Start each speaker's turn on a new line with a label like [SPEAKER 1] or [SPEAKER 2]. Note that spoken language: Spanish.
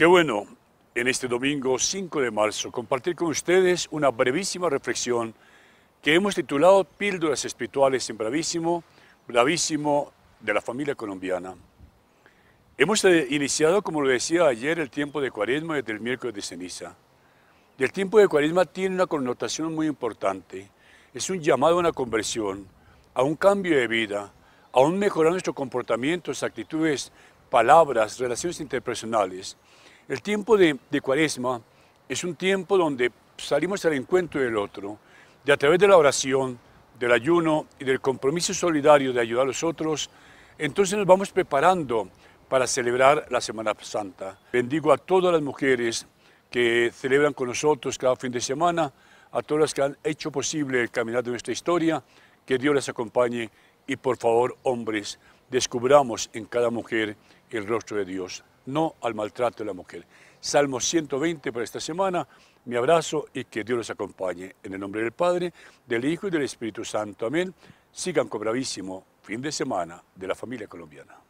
[SPEAKER 1] Qué bueno en este domingo 5 de marzo compartir con ustedes una brevísima reflexión que hemos titulado Píldoras espirituales en Bravísimo, Bravísimo de la familia colombiana. Hemos eh, iniciado, como lo decía ayer, el tiempo de cuaresma desde el miércoles de ceniza. Y el tiempo de cuaresma tiene una connotación muy importante. Es un llamado a una conversión, a un cambio de vida, a un mejorar nuestros comportamientos, actitudes, palabras, relaciones interpersonales. El tiempo de, cuaresma es un tiempo donde salimos al encuentro del otro, y a través de la oración, del ayuno y del compromiso solidario de ayudar a los otros, entonces nos vamos preparando para celebrar la Semana Santa. Bendigo a todas las mujeres que celebran con nosotros cada fin de semana, a todas las que han hecho posible el caminar de nuestra historia, que Dios las acompañe y por favor, hombres, descubramos en cada mujer el rostro de Dios, no al maltrato de la mujer. Salmo 120 para esta semana. Mi abrazo y que Dios los acompañe. En el nombre del Padre, del Hijo y del Espíritu Santo. Amén. Sigan con bravísimo fin de semana de la familia colombiana.